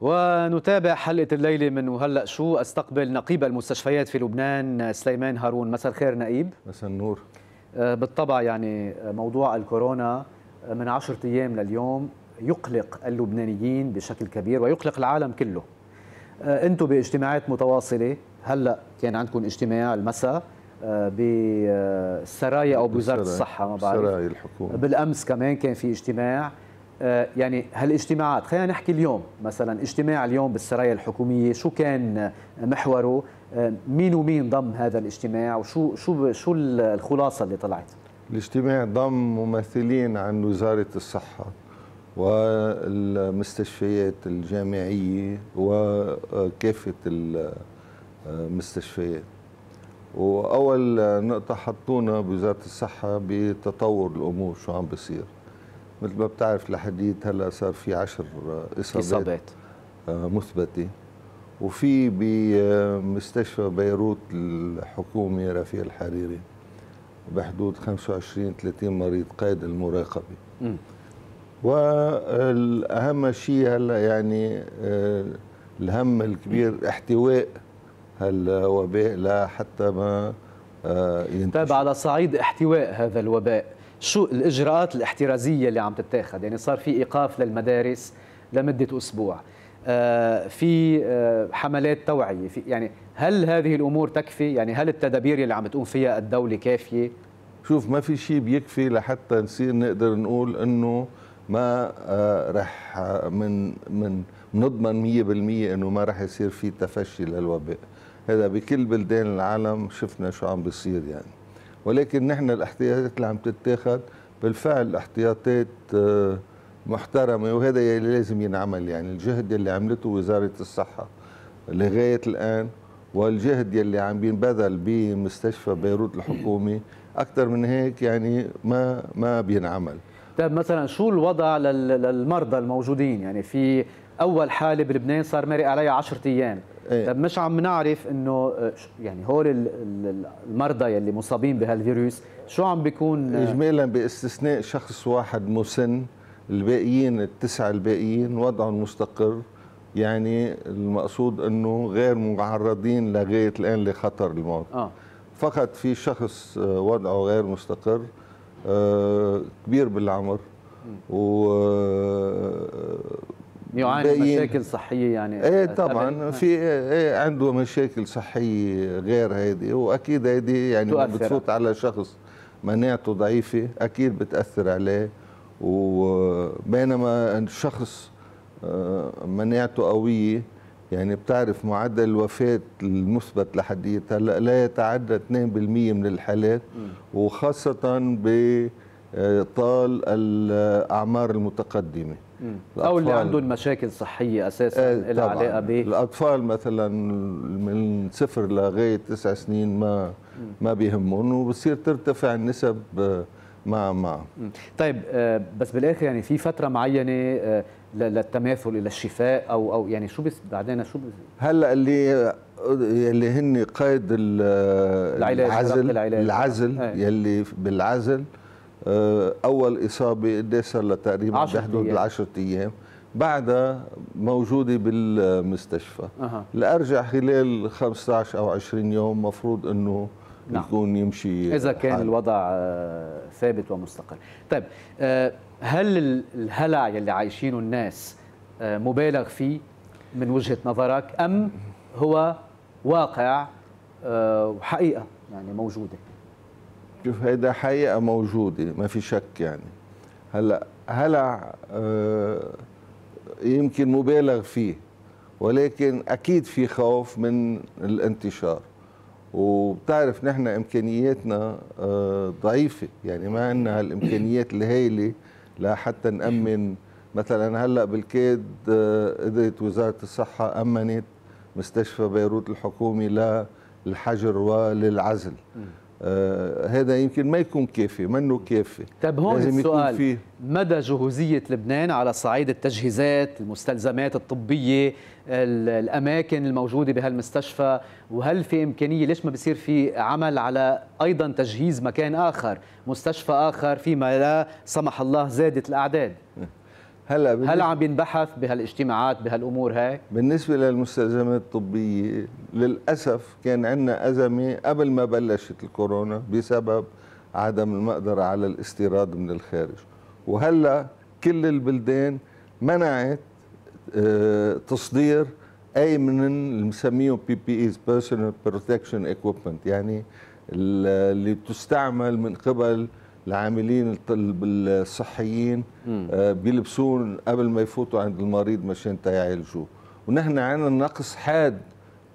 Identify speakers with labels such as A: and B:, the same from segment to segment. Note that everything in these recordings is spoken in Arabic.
A: ونتابع حلقة الليلة من وهلأ شو استقبل نقيب المستشفيات في لبنان سليمان هارون مساء الخير نقيب مساء النور آه، بالطبع يعني موضوع الكورونا آه، من عشرة أيام لليوم يقلق اللبنانيين بشكل كبير ويقلق العالم كله آه، أنتم باجتماعات متواصلة هلأ كان عندكم اجتماع المساء آه، بالسرايا او بوزاره الصحه ما بعرف سرايا الحكومه بالامس كمان كان في اجتماع آه، يعني هالاجتماعات خلينا نحكي اليوم مثلا اجتماع اليوم بالسرايا الحكوميه شو كان آه، محوره مين ومين ضم هذا الاجتماع وشو شو شو الخلاصه اللي طلعت
B: الاجتماع ضم ممثلين عن وزاره الصحه والمستشفيات الجامعيه وكافه المستشفيات واول نقطه حطونا بوزاره الصحه بتطور الامور شو عم بصير مثل ما بتعرف لحديت هلا صار في عشر اصابات اصابات آه، مثبته وفي بمستشفى بيروت الحكومي رفيع الحريري بحدود 25 30 مريض قيد المراقبه والاهم شيء هلا يعني آه، الهم الكبير احتواء هل وباء لا حتى ما آه،
A: ينتشر طيب على صعيد احتواء هذا الوباء شو الاجراءات الاحترازيه اللي عم تتاخذ يعني صار في ايقاف للمدارس لمده اسبوع آه، في آه، حملات توعيه في يعني هل هذه الامور تكفي يعني هل التدابير اللي عم تقوم فيها الدوله
B: كافيه شوف ما في شيء بيكفي لحتى نصير نقدر نقول انه ما آه، رح آه، من من بنضمن 100% انه ما رح يصير في تفشي للوباء هذا بكل بلدان العالم شفنا شو عم بيصير يعني ولكن نحن الاحتياطات اللي عم تتاخذ بالفعل احتياطات آه، محترمه وهذا اللي لازم ينعمل يعني الجهد اللي عملته وزاره الصحه لغايه الان والجهد يلي عم بينبذل بمستشفى بيروت الحكومي اكثر من هيك يعني ما ما بينعمل طيب مثلا شو الوضع
A: للمرضى الموجودين يعني في اول حاله بلبنان صار مرق عليها 10 ايام إيه. طيب مش عم نعرف انه آه، يعني هول المرضى يلي مصابين
B: بهالفيروس شو عم بيكون آه؟ اجمالا باستثناء شخص واحد مسن الباقيين التسعه الباقيين وضعهم مستقر يعني المقصود انه غير معرضين لغايه الان لخطر الموت آه. فقط في شخص آه، وضعه غير مستقر كبير بالعمر و آه، يعاني من مشاكل
A: صحيه يعني ايه طبعا في
B: ايه عنده مشاكل صحيه غير هيدي واكيد هيدي يعني بتفوت على شخص مناعته ضعيفه اكيد بتاثر عليه وبينما الشخص آه، مناعته قويه يعني بتعرف معدل الوفاة المثبت لحديت إيه؟ هلا لا يتعدى 2% من الحالات وخاصة بطال آه، الأعمار المتقدمة أو اللي عندهم مشاكل صحية أساسا آه لها علاقة ب الأطفال مثلا من صفر لغاية تسع سنين ما ما بيهمهم وبصير ترتفع النسب آه، مع مع طيب آه، بس بالاخر يعني في
A: فتره معينه للتماثل الى الشفاء او او يعني شو بس بعدين شو بس
B: هلا اللي اللي هن قائد العلاج العزل العزل آه. آه. يلي بالعزل آه، اول اصابه صار لها تقريبا بحدود 10 ايام بعدها موجودة بالمستشفى أه. لأرجع خلال 15 أو 20 يوم مفروض أنه نعم. يكون يمشي إذا
A: كان حال. الوضع ثابت ومستقر طيب آه هل الهلع يلي عايشينه الناس آه، مبالغ فيه من وجهه نظرك ام هو واقع آه، وحقيقه يعني موجوده
B: شوف هيدا حقيقه موجوده ما في شك يعني هلا هلع آه، يمكن مبالغ فيه ولكن اكيد في خوف من الانتشار وبتعرف نحن امكانياتنا ضعيفه يعني ما عندنا هالامكانيات الهائله لا حتى نأمن مثلا هلا بالكيد آه، قدرت وزاره الصحه امنت مستشفى بيروت الحكومي للحجر وللعزل آه هذا يمكن ما يكون كافي منه كافي طيب هون لازم السؤال يكون فيه
A: مدى جهوزية لبنان على صعيد التجهيزات المستلزمات الطبية الأماكن الموجودة بهالمستشفى وهل في إمكانية ليش ما بصير في عمل على أيضا تجهيز مكان آخر مستشفى آخر فيما لا سمح الله زادت الأعداد هلا هل عم ينبحث بهالاجتماعات بهالامور هاي؟
B: بالنسبه للمستلزمات الطبيه للاسف كان عندنا ازمه قبل ما بلشت الكورونا بسبب عدم المقدره على الاستيراد من الخارج وهلا كل البلدان منعت آه، تصدير اي من اللي بنسميهم بي بي ايز بيرسونال بروتكشن ايكويبمنت يعني اللي بتستعمل من قبل العاملين الصحيين آه، بيلبسون قبل ما يفوتوا عند المريض مشان يعالجوه ونحن عندنا نقص حاد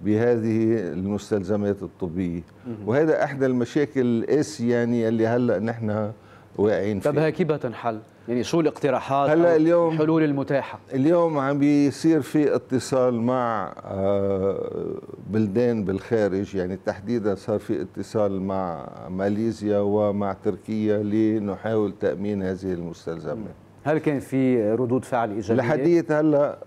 B: بهذه المستلزمات الطبية وهذا أحدى المشاكل القاسية يعني اللي هلأ نحن واقعين فيها طب هي
A: كيف تنحل؟
B: يعني شو الاقتراحات هلا اليوم الحلول المتاحه اليوم عم بيصير في اتصال مع آه، بلدان بالخارج يعني تحديدا صار في اتصال مع ماليزيا ومع تركيا لنحاول تامين هذه المستلزمات هل كان في ردود فعل ايجابيه لحديت هلا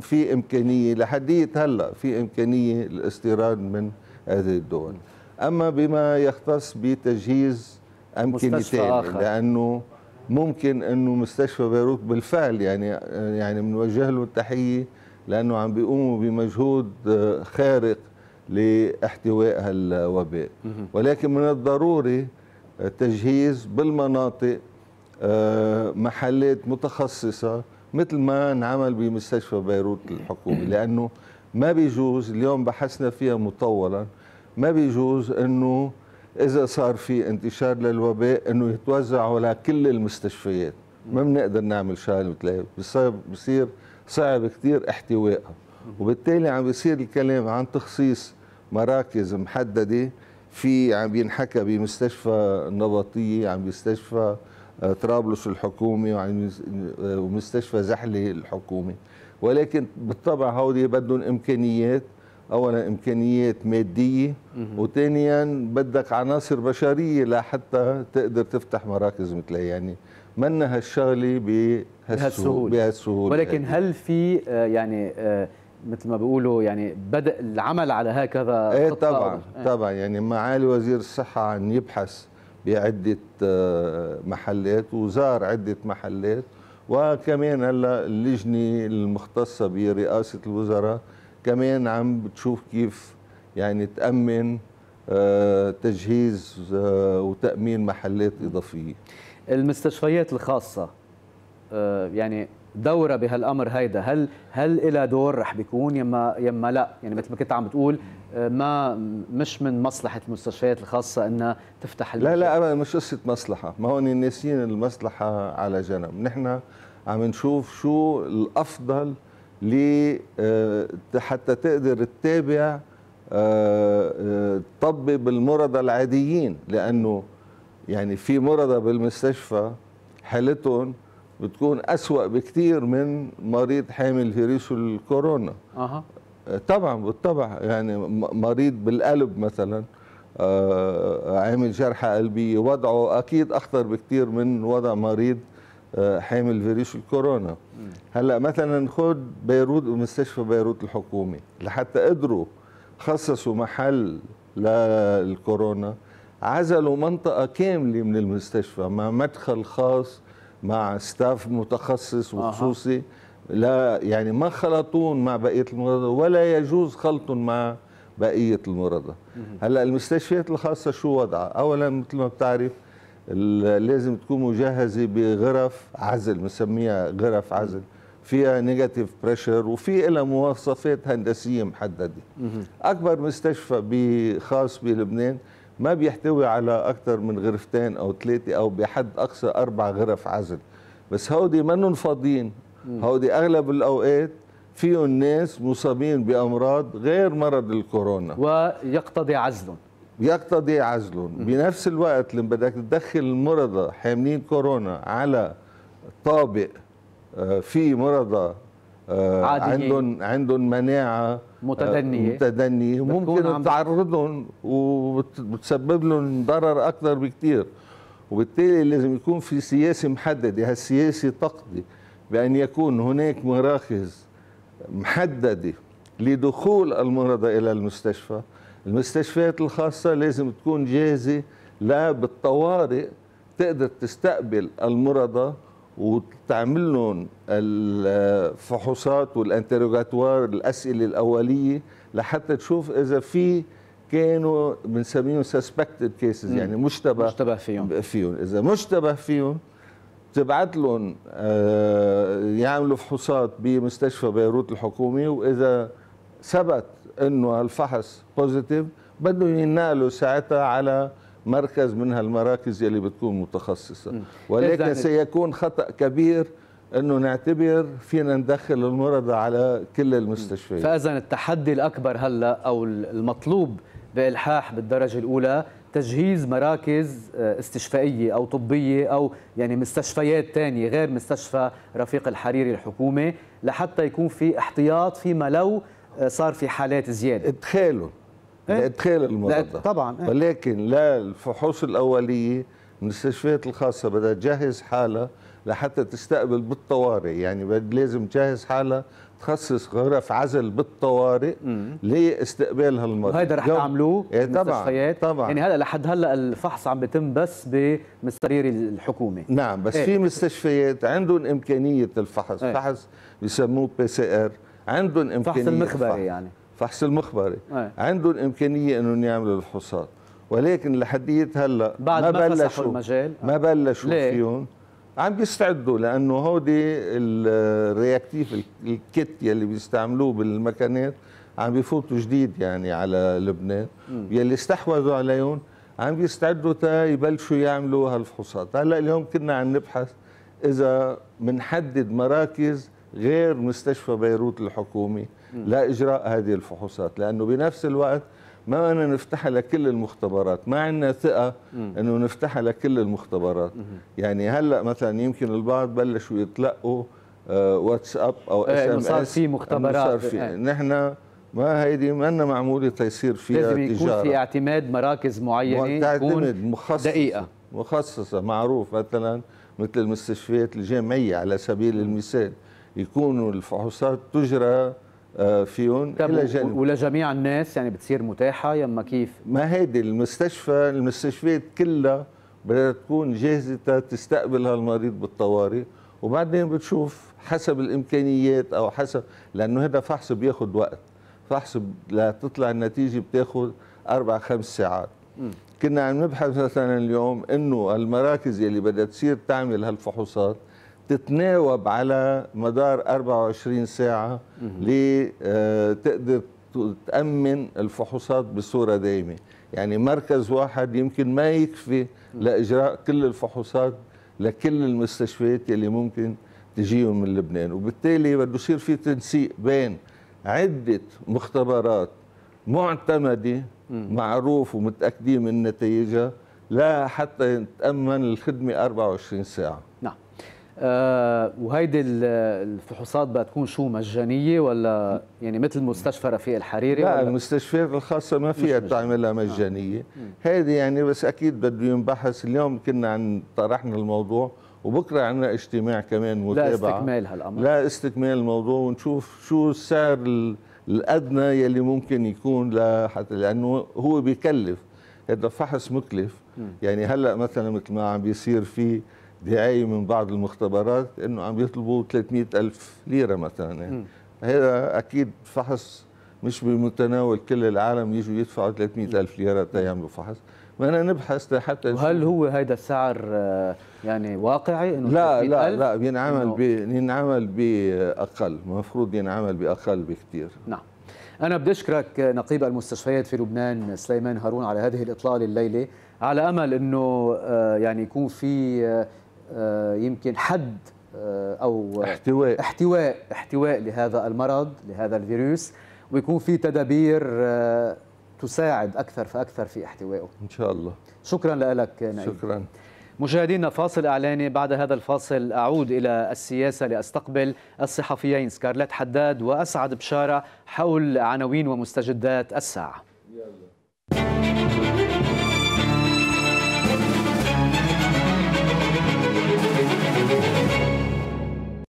B: في امكانيه لحديت هلا في امكانيه الاستيراد من هذه الدول اما بما يختص بتجهيز امكنتين لانه ممكن انه مستشفى بيروت بالفعل يعني يعني بنوجه له التحيه لانه عم بيقوموا بمجهود آه، خارق لاحتواء هالوباء ولكن من الضروري تجهيز بالمناطق آه، محلات متخصصه مثل ما انعمل بمستشفى بيروت الحكومي لانه ما بيجوز اليوم بحثنا فيها مطولا ما بيجوز انه اذا صار في انتشار للوباء انه يتوزعوا على كل المستشفيات ما بنقدر نعمل شغله مثل هيك بصير صعب كثير احتوائها وبالتالي عم بيصير الكلام عن تخصيص مراكز محدده في عم بينحكى بمستشفى النبطيه عم بيستشفى آه، طرابلس الحكومي آه، ومستشفى زحله الحكومي ولكن بالطبع هودي بدهم امكانيات اولا امكانيات ماديه وثانيا بدك عناصر بشريه لحتى تقدر تفتح مراكز مثلها يعني منا هالشغله بهالسهوله بهالسهوله ولكن
A: هل في آه، يعني آه، مثل ما بيقولوا يعني بدا العمل على هكذا ايه طبعا ايه
B: طبعا يعني معالي وزير الصحه عم يبحث بعده آه، محلات وزار عده محلات وكمان هلا اللجنه المختصه برئاسه الوزراء كمان عم بتشوف كيف يعني تأمن آه، تجهيز آه، وتأمين محلات إضافية المستشفيات الخاصة آه،
A: يعني دوره بهالامر هيدا هل هل إلى دور رح بيكون يما يما لا يعني مثل ما كنت عم بتقول ما مش من مصلحه المستشفيات الخاصه انها تفتح
B: لا لا ابدا مش قصه مصلحه ما هون ناسيين المصلحه على جنب نحن عم نشوف شو الافضل آه، حتى تقدر تتابع تطبب آه، آه، المرضى العاديين لانه يعني في مرضى بالمستشفى حالتهم بتكون أسوأ بكثير من مريض حامل فيروس الكورونا أه. طبعا بالطبع يعني مريض بالقلب مثلا عامل جرحى قلبية وضعه أكيد أخطر بكثير من وضع مريض آه، حامل فيروس الكورونا هلا مثلا خد بيروت مستشفى بيروت الحكومي لحتى قدروا خصصوا محل للكورونا عزلوا منطقه كامله من المستشفى مع مدخل خاص مع ستاف متخصص وخصوصي لا يعني ما خلطون مع بقيه المرضى ولا يجوز خلطهم مع بقيه المرضى هلا المستشفيات الخاصه شو وضعها اولا مثل ما بتعرف لازم تكون مجهزه بغرف عزل بنسميها غرف عزل فيها نيجاتيف بريشر وفي لها مواصفات هندسيه محدده اكبر مستشفى خاص بلبنان ما بيحتوي على اكثر من غرفتين او ثلاثه او بحد اقصى اربع غرف عزل بس هودي منن فاضيين هودي اغلب الاوقات فيهم ناس مصابين بامراض غير مرض الكورونا ويقتضي عزلهم يقتضي عزلهم بنفس الوقت لما بدك تدخل المرضى حاملين كورونا على طابق آه، في مرضى آه، عاديين. عندهم عندهم مناعه آه، متدنيه متدنيه ممكن تعرضهم وبتسبب لهم ضرر اكثر بكثير وبالتالي لازم يكون في سياسه محدده هالسياسه تقضي بان يكون هناك مراكز محدده لدخول المرضى الى المستشفى المستشفيات الخاصة لازم تكون جاهزة لا بالطوارئ تقدر تستقبل المرضى وتعمل لهم الفحوصات والانتروغاتوار الاسئله الاوليه لحتى تشوف اذا في كانوا بنسميهم سسبكتد كيسز يعني مشتبه مشتبه فيهم فيهم اذا مشتبه فيهم تبعت لهم آه، يعملوا فحوصات بمستشفى بيروت الحكومي واذا ثبت انه الفحص بوزيتيف بده ينقلوا ساعتها على مركز من هالمراكز يلي بتكون متخصصه ولكن سيكون خطا كبير انه نعتبر فينا ندخل المرضى على كل المستشفيات فاذا التحدي
A: الاكبر هلا او المطلوب بالحاح بالدرجه الاولى تجهيز مراكز آه، استشفائيه او طبيه او يعني مستشفيات ثانيه غير مستشفى رفيق الحريري الحكومه لحتى يكون في احتياط فيما لو صار في حالات
B: زياده ادخاله إيه؟ المرضى طبعا إيه؟ ولكن لا الفحوص الاوليه المستشفيات الخاصه بدها تجهز حالها لحتى تستقبل بالطوارئ يعني لازم تجهز حالها تخصص غرف عزل بالطوارئ لاستقبال هالمرضى وهيدا رح تعملوه إيه، بالمستشفيات طبعا يعني هلا لحد هلا الفحص عم بيتم بس بمستشفيات الحكومه نعم بس إيه؟ في مستشفيات عندهم امكانيه الفحص إيه؟ فحص بسموه بي سي ار عندهم امكانيه فحص المخبري يعني فحص المخبري أي. عندهم امكانيه انهم يعملوا الفحوصات ولكن لحديت هلا بعد ما, ما بلشوا المجال ما بلشوا فيهم عم بيستعدوا لانه هودي الرياكتيف الكت يلي بيستعملوه بالمكانات عم بيفوتوا جديد يعني على لبنان م. يلي استحوذوا عليهم عم بيستعدوا تا يبلشوا يعملوا هالفحوصات هلا اليوم كنا عم نبحث اذا بنحدد مراكز غير مستشفى بيروت الحكومي لا إجراء هذه الفحوصات لأنه بنفس الوقت ما بدنا نفتحها لكل المختبرات ما عندنا ثقة أنه نفتحها لكل المختبرات يعني هلأ مثلا يمكن البعض بلشوا يتلقوا آه، واتساب او إيه، اس ام اس صار في مختبرات صار في إيه. نحن ما هيدي ما انا معموله تيصير فيها لازم يكون تجارة. في
A: اعتماد مراكز معينه تكون
B: مخصص دقيقه مخصصه معروف مثلا مثل المستشفيات الجامعيه على سبيل المثال يكونوا الفحوصات تجرى آه، فيهم الى جانب ولجميع الناس يعني بتصير متاحه يما كيف؟ ما هيدي المستشفى المستشفيات كلها بدها تكون جاهزه تستقبل هالمريض بالطوارئ وبعدين بتشوف حسب الامكانيات او حسب لانه هذا فحص بياخذ وقت فحص لتطلع النتيجه بتاخذ اربع خمس ساعات م. كنا عم نبحث مثلا اليوم انه المراكز اللي بدها تصير تعمل هالفحوصات تتناوب على مدار 24 ساعة لتقدر آه، تأمن الفحوصات بصورة دائمة يعني مركز واحد يمكن ما يكفي لإجراء كل الفحوصات لكل المستشفيات اللي ممكن تجيهم من لبنان وبالتالي بده يصير في تنسيق بين عدة مختبرات معتمدة معروف ومتأكدين من نتائجها لا حتى يتأمن الخدمة 24 ساعة نعم آه، وهيدي
A: الفحوصات بقى تكون شو مجانيه ولا يعني مثل مستشفى رفيق الحريري لا
B: المستشفيات الخاصه ما فيها تعملها مجانيه هذه آه. يعني بس اكيد بده ينبحث اليوم كنا عن طرحنا الموضوع وبكره عندنا اجتماع كمان متابعه لا استكمال هالامر لا استكمال الموضوع ونشوف شو السعر الادنى يلي ممكن يكون لحتى لانه هو بيكلف هذا فحص مكلف يعني هلا مثلا مثل ما عم بيصير فيه دعايه من بعض المختبرات انه عم يطلبوا 300 الف ليره مثلا يعني هذا اكيد فحص مش بمتناول كل العالم يجوا يدفعوا 300 الف ليره يعملوا فحص بدنا نبحث لحتى وهل هو هذا السعر آه، يعني واقعي انه لا لا لا بينعمل بينعمل باقل المفروض ينعمل باقل بكثير نعم أنا بدي أشكرك
A: آه، نقيب المستشفيات في لبنان سليمان هارون على هذه الإطلالة الليلة على أمل أنه آه، يعني يكون في آه، يمكن حد آه، او احتواء احتواء احتواء لهذا المرض لهذا الفيروس ويكون في تدابير آه، تساعد اكثر فاكثر في احتوائه ان شاء الله شكرا لك
B: نعيم شكرا
A: مشاهدينا فاصل اعلاني بعد هذا الفاصل اعود الى السياسه لاستقبل الصحفيين سكارلات حداد واسعد بشاره حول عناوين ومستجدات الساعه يلا.